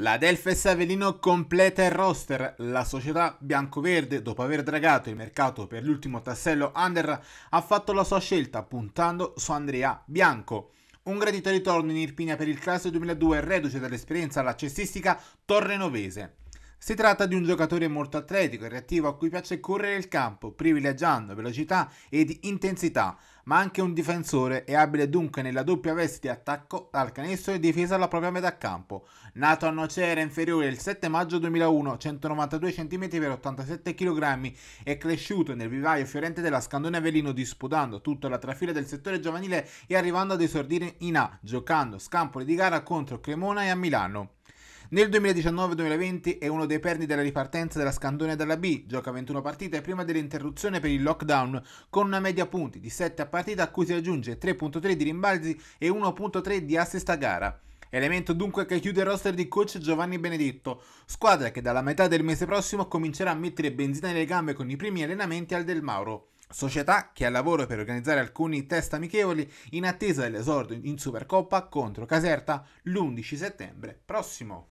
La Delfes Avellino completa il roster. La società biancoverde, dopo aver dragato il mercato per l'ultimo tassello under, ha fatto la sua scelta puntando su Andrea Bianco. Un gradito ritorno in Irpinia per il classe 2002 reduce dall'esperienza alla cestistica torrenovese. Si tratta di un giocatore molto atletico e reattivo a cui piace correre il campo, privilegiando velocità ed intensità, ma anche un difensore e abile dunque nella doppia veste di attacco al canestro e difesa alla propria metà campo. Nato a Nocera inferiore il 7 maggio 2001, 192 cm per 87 kg, è cresciuto nel vivaio fiorente della Scandone Avellino disputando tutta la trafila del settore giovanile e arrivando ad esordire in A, giocando scampoli di gara contro Cremona e a Milano. Nel 2019-2020 è uno dei perni della ripartenza della Scandone dalla B, gioca 21 partite prima dell'interruzione per il lockdown, con una media punti di 7 a partita a cui si aggiunge 3.3 di rimbalzi e 1.3 di assist a gara. Elemento dunque che chiude il roster di coach Giovanni Benedetto, squadra che dalla metà del mese prossimo comincerà a mettere benzina nelle gambe con i primi allenamenti al Del Mauro. Società che ha lavoro per organizzare alcuni test amichevoli in attesa dell'esordio in Supercoppa contro Caserta l'11 settembre prossimo.